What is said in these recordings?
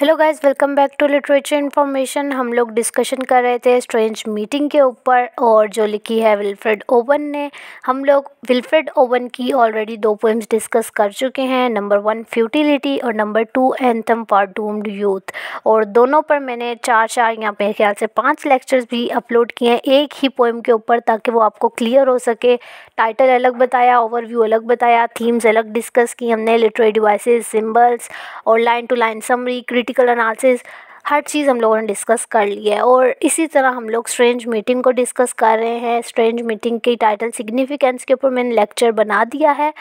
hello guys welcome back to literature information हम लोग discussion कर रहे थे स्ट्रेंज मीटिंग के ऊपर और जो लिखी है विल्फ्रेड ओवन ने हम लोग विल्फ्रेड ओवन की ऑलरेडी दो पोइम्स डिस्कस कर चुके हैं नंबर वन फ्यूटिलिटी और number two anthem for doomed youth और दोनों पर मैंने चार चार यहाँ पे ख्याल से पाँच लेक्चर्स भी अपलोड किए हैं एक ही पोइम के ऊपर ताकि वो आपको क्लियर हो सके टाइटल अलग बताया ओवरव्यू अलग बताया थीम्स अलग डिस्कस की हमने लिटरेरी डिवाइस सिम्बल्स और line to line summary critical analysis हर चीज़ हम लोगों ने डिस्कस कर ली है और इसी तरह हम लोग स्ट्रेंज मीटिंग को डिस्कस कर रहे हैं स्ट्रेंज मीटिंग की टाइटल सिग्निफिकेंस के ऊपर मैंने लेक्चर बना दिया है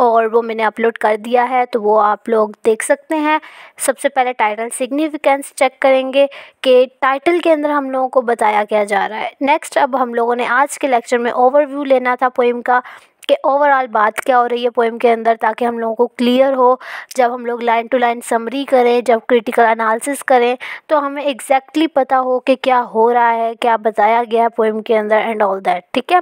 और वो मैंने अपलोड कर दिया है तो वो आप लोग देख सकते हैं सबसे पहले टाइटल सिग्निफिकेंस चेक करेंगे कि टाइटल के अंदर हम लोगों को बताया क्या जा रहा है नेक्स्ट अब हम लोगों ने आज के लेक्चर में ओवरव्यू लेना था पोइम का कि ओवरऑल बात क्या हो रही है पोइम के अंदर ताकि हम लोगों को क्लियर हो जब हम लोग लाइन टू लाइन समरी करें जब क्रिटिकल एनालिसिस करें तो हमें एग्जैक्टली exactly पता हो कि क्या हो रहा है क्या बताया गया है पोइम के अंदर एंड ऑल दैट ठीक है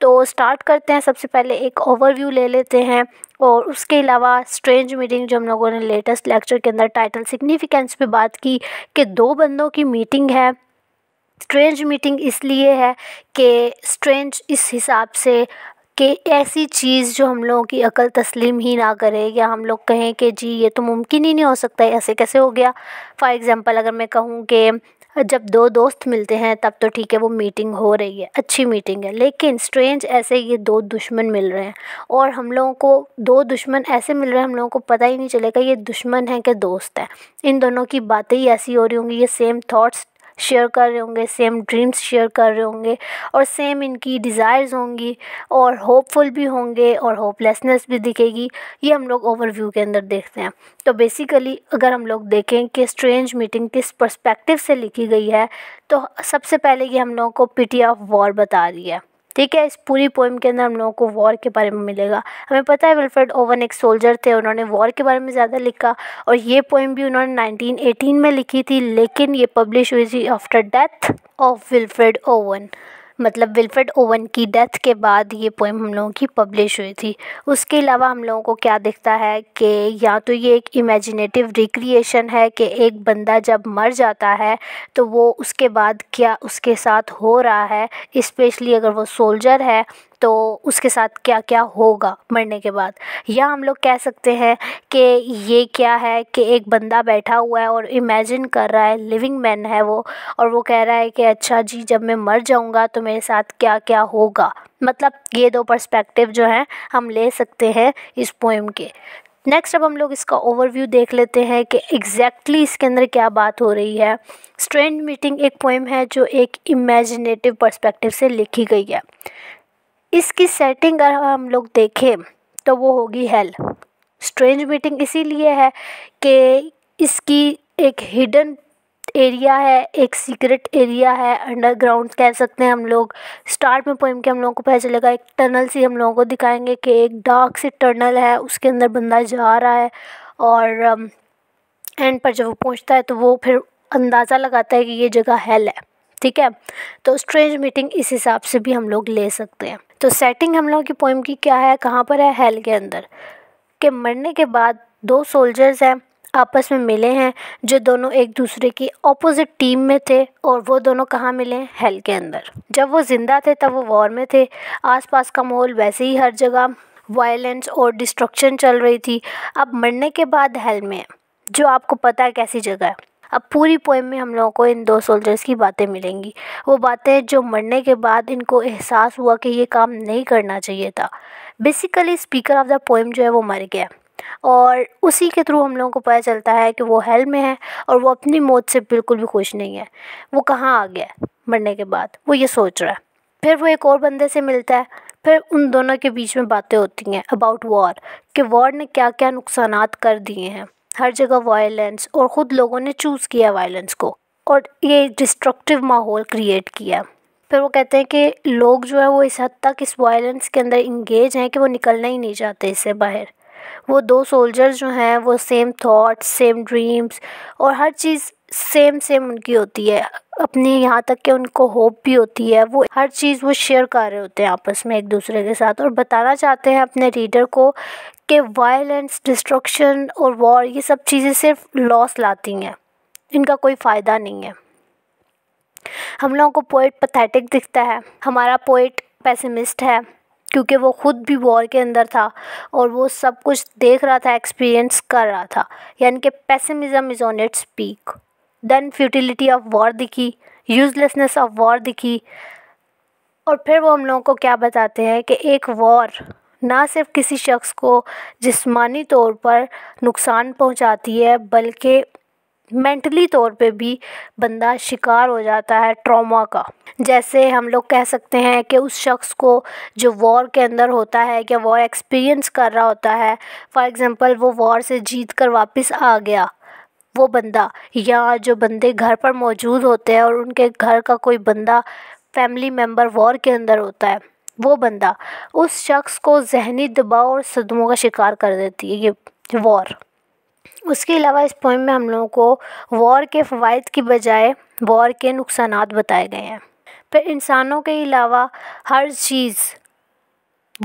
तो स्टार्ट करते हैं सबसे पहले एक ओवरव्यू ले लेते हैं और उसके अलावा स्ट्रेंज मीटिंग जो हम लोगों ने लेटेस्ट लेक्चर के अंदर टाइटल सिग्निफिकेंस पे बात की कि दो बंदों की मीटिंग है स्ट्रेंज मीटिंग इसलिए है कि स्ट्रेंज इस हिसाब से कि ऐसी चीज़ जो हम लोगों की अकल तस्लीम ही ना करे या हम लोग कहें कि जी ये तो मुमकिन ही नहीं हो सकता ऐसे कैसे हो गया फ़ॉर एग्ज़ाम्पल अगर मैं कहूँ कि जब दो दोस्त मिलते हैं तब तो ठीक है वो मीटिंग हो रही है अच्छी मीटिंग है लेकिन स्ट्रेंज ऐसे ये दो दुश्मन मिल रहे हैं और हम लोगों को दो दुश्मन ऐसे मिल रहे हैं हम लोगों को पता ही नहीं चलेगा ये दुश्मन है कि दोस्त हैं इन दोनों की बातें ही ऐसी हो रही होंगी ये सेम थॉट्स शेयर कर रहे होंगे सेम ड्रीम्स शेयर कर रहे होंगे और सेम इनकी डिज़ायर्स होंगी और होपफुल भी होंगे और होपलेसनेस भी दिखेगी ये हम लोग ओवरव्यू के अंदर देखते हैं तो बेसिकली अगर हम लोग देखें कि स्ट्रेंज मीटिंग किस परस्पेक्टिव से लिखी गई है तो सबसे पहले ये हम लोगों को पिटी ऑफ वॉर बता रही है ठीक है इस पूरी पोइम के अंदर हम लोगों को वॉर के बारे में मिलेगा हमें पता है विल्फ्रेड ओवन एक सोल्जर थे उन्होंने वॉर के बारे में ज़्यादा लिखा और ये पोइम भी उन्होंने 1918 में लिखी थी लेकिन ये पब्लिश हुई थी after death of Wilfred Owen मतलब विल्फ्रेड ओवन की डेथ के बाद ये पोइम हम लोगों की पब्लिश हुई थी उसके अलावा हम लोगों को क्या दिखता है कि या तो ये एक इमेजिनेटिव रिक्रिएशन है कि एक बंदा जब मर जाता है तो वो उसके बाद क्या उसके साथ हो रहा है इस्पेशली अगर वो सोल्जर है तो उसके साथ क्या क्या होगा मरने के बाद या हम लोग कह सकते हैं कि ये क्या है कि एक बंदा बैठा हुआ है और इमेजिन कर रहा है लिविंग मैन है वो और वो कह रहा है कि अच्छा जी जब मैं मर जाऊँगा तो मेरे साथ क्या क्या होगा मतलब ये दो पर्सपेक्टिव जो हैं हम ले सकते हैं इस पोइम के नेक्स्ट अब हम लोग इसका ओवरव्यू देख लेते हैं कि एग्जैक्टली exactly इसके अंदर क्या बात हो रही है स्ट्रेंड मीटिंग एक पोइम है जो एक इमेजिनेटिव पर्सपेक्टिव से लिखी गई है इसकी सेटिंग अगर हम लोग देखें तो वो होगी हेल स्ट्रेंज मीटिंग इसीलिए है कि इसकी एक हिडन एरिया है एक सीक्रेट एरिया है अंडरग्राउंड कह सकते हैं हम लोग स्टार्ट में पोइम के हम लोगों को पता चलेगा एक टनल सी हम लोगों को दिखाएंगे कि एक डार्क सी टनल है उसके अंदर बंदा जा रहा है और एंड um, पर जब वो पहुंचता है तो वो फिर अंदाज़ा लगाता है कि ये जगह हेल है ठीक है तो स्ट्रेंज मीटिंग इस हिसाब से भी हम लोग ले सकते हैं तो सेटिंग हम लोगों की पोइम की क्या है कहाँ पर है हेल के अंदर के मरने के बाद दो सोल्जर्स हैं आपस में मिले हैं जो दोनों एक दूसरे की ऑपोजिट टीम में थे और वो दोनों कहाँ मिले हेल के अंदर जब वो ज़िंदा थे तब वो वॉर में थे आसपास का माहौल वैसे ही हर जगह वायलेंस और डिस्ट्रक्शन चल रही थी अब मरने के बाद हेल में जो आपको पता है कैसी जगह है अब पूरी पोइम में हम लोगों को इन दो सोल्जर्स की बातें मिलेंगी वो बातें जो मरने के बाद इनको एहसास हुआ कि ये काम नहीं करना चाहिए था basically speaker of the poem जो है वो मर गया और उसी के थ्रू हम लोगों को पता चलता है कि वो हेल में है और वो अपनी मौत से बिल्कुल भी खुश नहीं है वो कहाँ आ गया मरने के बाद वो ये सोच रहा है फिर वो एक और बंदे से मिलता है फिर उन दोनों के बीच में बातें होती हैं अबाउट वॉर कि वॉर ने क्या क्या नुकसान कर दिए हैं हर जगह वायलेंस और ख़ुद लोगों ने चूज़ किया वायलेंस को और ये डिस्ट्रक्टिव माहौल क्रिएट किया फिर वो कहते हैं कि लोग जो है वो इस हद तक इस वायलेंस के अंदर इंगेज हैं कि वो निकलना ही नहीं चाहते इससे बाहर वो दो सोल्जर्स जो हैं वो सेम थॉट्स सेम ड्रीम्स और हर चीज़ सेम सेम उनकी होती है अपने यहाँ तक कि उनको होप भी होती है वो हर चीज़ वो शेयर कर रहे होते हैं आपस में एक दूसरे के साथ और बताना चाहते हैं अपने रीडर को कि वायलेंस डिस्ट्रक्शन और वॉर ये सब चीज़ें सिर्फ लॉस लाती हैं इनका कोई फ़ायदा नहीं है हम लोगों को पोइट पथेटिक दिखता है हमारा पोइट पेसिमिस्ट है क्योंकि वो ख़ुद भी वॉर के अंदर था और वो सब कुछ देख रहा था एक्सपीरियंस कर रहा था यानी कि pessimism is on its peak then futility of war दिखी यूजलेसनेस ऑफ वॉर दिखी और फिर वो हम लोगों को क्या बताते हैं कि एक वॉर ना सिर्फ किसी शख्स को जिस्मानी तौर पर नुकसान पहुंचाती है बल्कि मेंटली तौर पे भी बंदा शिकार हो जाता है ट्रॉमा का जैसे हम लोग कह सकते हैं कि उस शख्स को जो वॉर के अंदर होता है या वॉर एक्सपीरियंस कर रहा होता है फॉर एग्ज़ाम्पल वो वॉर से जीत कर वापस आ गया वो बंदा या जो बंदे घर पर मौजूद होते हैं और उनके घर का कोई बंदा फैमिली मेम्बर वॉर के अंदर होता है वो बंदा उस शख्स को जहनी दबाव और सदमों का शिकार कर देती है ये वॉर उसके अलावा इस पॉइंट में हम लोगों को वॉर के फ़वाद की बजाय वॉर के नुकसान बताए गए हैं फिर इंसानों के अलावा हर चीज़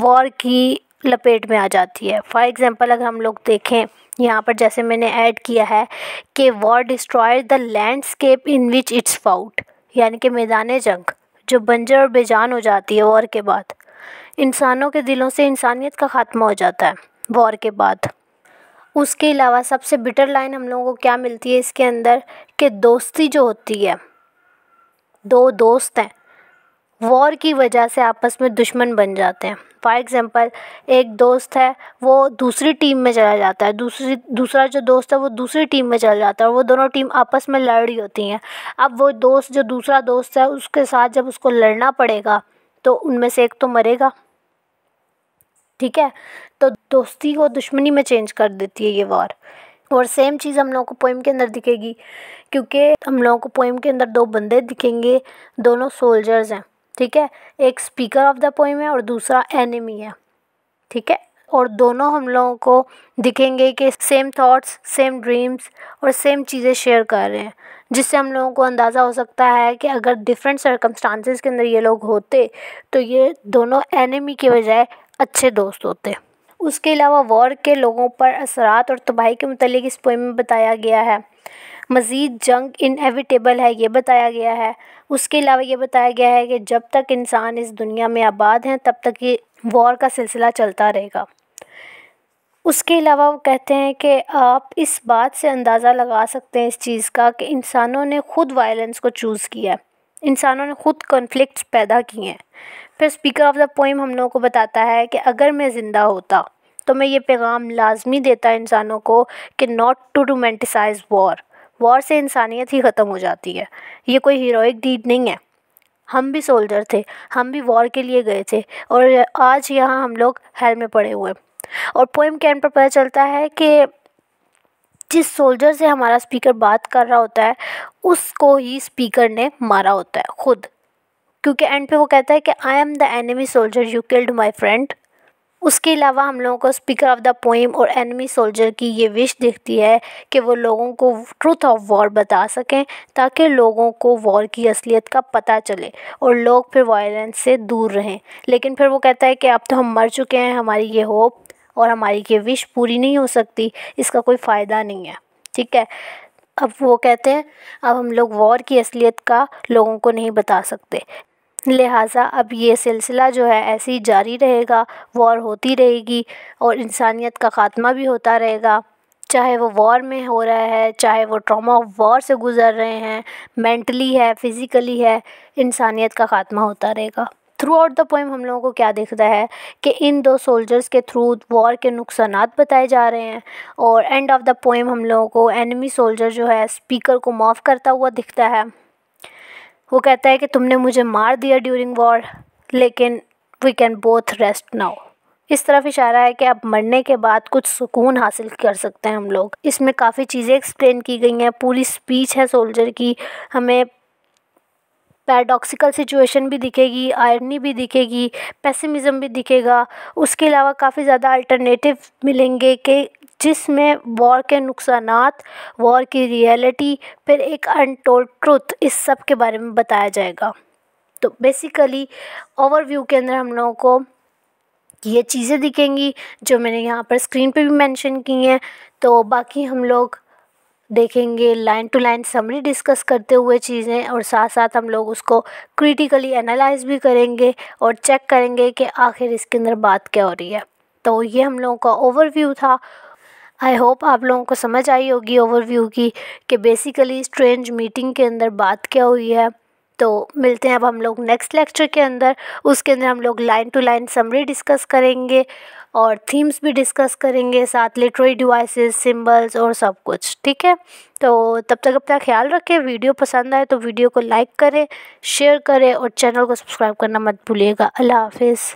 वॉर की लपेट में आ जाती है फॉर एग्ज़ाम्पल अगर हम लोग देखें यहाँ पर जैसे मैंने ऐड किया है कि war destroy the landscape in which it's fought यानी कि मैदान जंग जो बंजर और बेजान हो जाती है वॉर के बाद इंसानों के दिलों से इंसानियत का ख़ात्मा हो जाता है वॉर के बाद उसके अलावा सबसे बिटर लाइन हम लोगों को क्या मिलती है इसके अंदर कि दोस्ती जो होती है दो दोस्त हैं वॉर की वजह से आपस में दुश्मन बन जाते हैं फ़ॉर एग्ज़ाम्पल एक दोस्त है वो दूसरी टीम में चला जाता है दूसरी दूसरा जो दोस्त है वो दूसरी टीम में चला जाता है वो दोनों टीम आपस में लड़ रही होती हैं अब वो दोस्त जो दूसरा दोस्त है उसके साथ जब उसको लड़ना पड़ेगा तो उनमें से एक तो मरेगा ठीक है तो दोस्ती को दुश्मनी में चेंज कर देती है ये वॉर और सेम चीज़ हम लोगों को पोइम के अंदर दिखेगी क्योंकि हम लोगों को पोइम के अंदर दो बंदे दिखेंगे दोनों सोल्जर्स हैं ठीक है एक स्पीकर ऑफ द पोइम है और दूसरा एनिमी है ठीक है और दोनों हम लोगों को दिखेंगे कि सेम थॉट्स सेम ड्रीम्स और सेम चीज़ें शेयर कर रहे हैं जिससे हम लोगों को अंदाज़ा हो सकता है कि अगर डिफरेंट सर्कमस्टांसिस के अंदर ये लोग होते तो ये दोनों एनिमी के बजाय अच्छे दोस्त होते उसके अलावा वॉर के लोगों पर असरात और तबाही के मतलब इस पोइम में बताया गया है मज़ीद जंग इनएविटेबल है ये बताया गया है उसके अलावा ये बताया गया है कि जब तक इंसान इस दुनिया में आबाद हैं तब तक ये वॉर का सिलसिला चलता रहेगा उसके अलावा वो कहते हैं कि आप इस बात से अंदाज़ा लगा सकते हैं इस चीज़ का कि इंसानों ने ख़ुद वायलेंस को चूज़ किया है इंसानों ने ख़ुद कन्फ्लिक्ट पैदा किए हैं फिर स्पीकर ऑफ द पोइम हम लोगों को बताता है कि अगर मैं ज़िंदा होता तो मैं ये पैगाम लाजमी देता इंसानों को कि not to romanticise war war से इंसानियत ही ख़त्म हो जाती है ये कोई हीरोइक डीड नहीं है हम भी सोल्जर थे हम भी वॉर के लिए गए थे और आज यहाँ हम लोग हेल में पड़े हुए और पोएम एंड पर पता चलता है कि जिस सोल्जर से हमारा स्पीकर बात कर रहा होता है उसको ही स्पीकर ने मारा होता है खुद क्योंकि एंड पे वो कहता है कि I am the enemy soldier you killed my friend उसके अलावा हम लोगों को स्पीकर ऑफ द पोइम और एनिमी सोल्जर की ये विश दिखती है कि वो लोगों को ट्रूथ ऑफ वॉर बता सकें ताकि लोगों को वॉर की असलियत का पता चले और लोग फिर वायलेंस से दूर रहें लेकिन फिर वो कहता है कि अब तो हम मर चुके हैं हमारी ये होप और हमारी ये विश पूरी नहीं हो सकती इसका कोई फ़ायदा नहीं है ठीक है अब वो कहते हैं अब हम लोग वॉर की असलियत का लोगों को नहीं बता सकते लिहाजा अब ये सिलसिला जो है ऐसे ही जारी रहेगा वॉर होती रहेगी और इंसानियत का ख़ात्मा भी होता रहेगा चाहे वो वॉर में हो रहा है चाहे वो ट्रॉमा वॉर से गुज़र रहे हैं मेंटली है फिज़िकली है इंसानियत का ख़ात्मा होता रहेगा थ्रू आउट द पोइम हम लोगों को क्या दिखता है कि इन दो सोल्जर्स के थ्रू वॉर के नुकसान बताए जा रहे हैं और एंड ऑफ द पोइम हम लोगों को एनिमी सोल्जर जो है स्पीकर को माफ़ करता हुआ दिखता है वो कहता है कि तुमने मुझे मार दिया ड्यूरिंग वॉर लेकिन we can both rest now इस तरफ इशारा है कि अब मरने के बाद कुछ सुकून हासिल कर सकते हैं हम लोग इसमें काफ़ी चीज़ें एक्सप्लेन की गई हैं पूरी स्पीच है सोल्जर की हमें पैराडॉक्सिकल सिचुएशन भी दिखेगी आयरनी भी दिखेगी पेसिमिज़म भी दिखेगा उसके अलावा काफ़ी ज़्यादा अल्टरनेटिव मिलेंगे कि जिसमें वॉर के नुकसान वॉर की रियलिटी फिर एक अनटोल्ड ट्रुथ इस सब के बारे में बताया जाएगा तो बेसिकली ओवरव्यू के अंदर हम लोगों को ये चीज़ें दिखेंगी जो मैंने यहाँ पर स्क्रीन पे भी मेंशन की हैं तो बाकी हम लोग देखेंगे line to line summary discuss करते हुए चीज़ें और साथ साथ हम लोग उसको क्रिटिकली एनालाइज भी करेंगे और चेक करेंगे कि आखिर इसके अंदर बात क्या हो रही है तो ये हम लोगों का ओवरव्यू था आई होप आप लोगों को समझ आई होगी ओवरव्यू की कि बेसिकली स्ट्रेंज मीटिंग के अंदर बात क्या हुई है तो मिलते हैं अब हम लोग नेक्स्ट लेक्चर के अंदर उसके अंदर हम लोग line to line summary discuss करेंगे और थीम्स भी डिस्कस करेंगे साथ लिटरेरी डिवाइसेस सिंबल्स और सब कुछ ठीक है तो तब तक अपना ख्याल रखें वीडियो पसंद आए तो वीडियो को लाइक करें शेयर करें और चैनल को सब्सक्राइब करना मत भूलिएगा अल्लाह हाफिज़